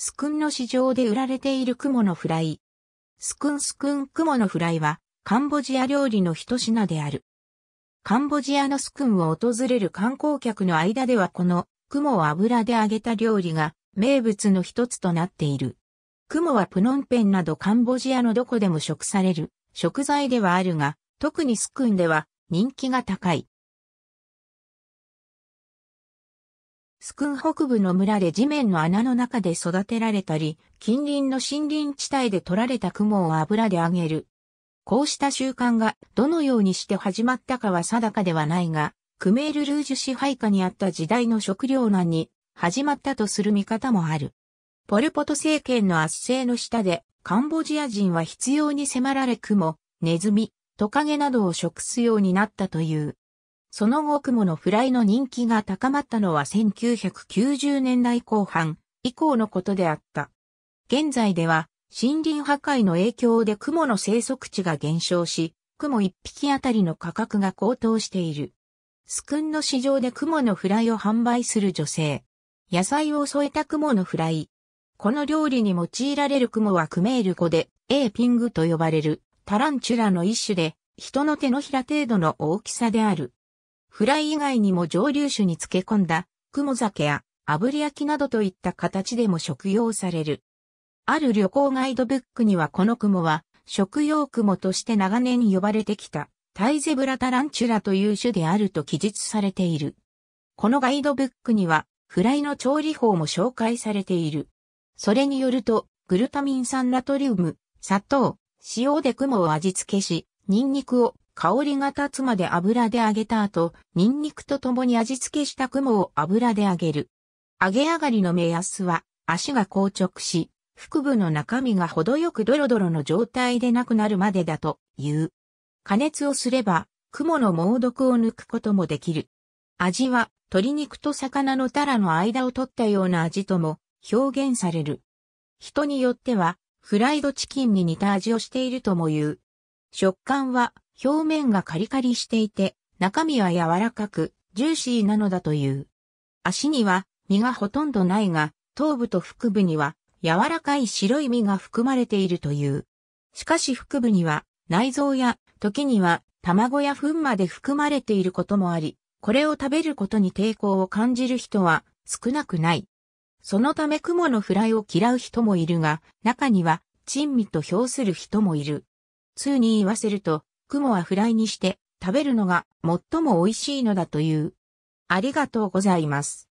スクンの市場で売られているクモのフライ。スクンスクンクモのフライは、カンボジア料理の一品である。カンボジアのスクンを訪れる観光客の間ではこの、クモを油で揚げた料理が、名物の一つとなっている。クモはプノンペンなどカンボジアのどこでも食される、食材ではあるが、特にスクンでは、人気が高い。スクン北部の村で地面の穴の中で育てられたり、近隣の森林地帯で取られた雲を油で揚げる。こうした習慣がどのようにして始まったかは定かではないが、クメール・ルージュ支配下にあった時代の食糧難に始まったとする見方もある。ポルポト政権の圧政の下で、カンボジア人は必要に迫られ雲、ネズミ、トカゲなどを食すようになったという。その後雲のフライの人気が高まったのは1990年代後半以降のことであった。現在では森林破壊の影響で雲の生息地が減少し、雲一匹あたりの価格が高騰している。スクンの市場で雲のフライを販売する女性。野菜を添えた雲のフライ。この料理に用いられる雲はクメール語でエーピングと呼ばれるタランチュラの一種で人の手のひら程度の大きさである。フライ以外にも蒸留酒に漬け込んだ、雲酒や炙り焼きなどといった形でも食用される。ある旅行ガイドブックにはこの雲は、食用雲として長年呼ばれてきた、タイゼブラタランチュラという種であると記述されている。このガイドブックには、フライの調理法も紹介されている。それによると、グルタミン酸ナトリウム、砂糖、塩で雲を味付けし、ニンニクを香りが立つまで油で揚げた後、ニンニクと共に味付けした雲を油で揚げる。揚げ上がりの目安は、足が硬直し、腹部の中身が程よくドロドロの状態でなくなるまでだという。加熱をすれば、雲の猛毒を抜くこともできる。味は、鶏肉と魚のタラの間を取ったような味とも表現される。人によっては、フライドチキンに似た味をしているとも言う。食感は表面がカリカリしていて、中身は柔らかく、ジューシーなのだという。足には身がほとんどないが、頭部と腹部には柔らかい白い身が含まれているという。しかし腹部には内臓や時には卵や糞まで含まれていることもあり、これを食べることに抵抗を感じる人は少なくない。そのため雲のフライを嫌う人もいるが、中には珍味と評する人もいる。通に言わせると、雲はフライにして食べるのが最も美味しいのだという。ありがとうございます。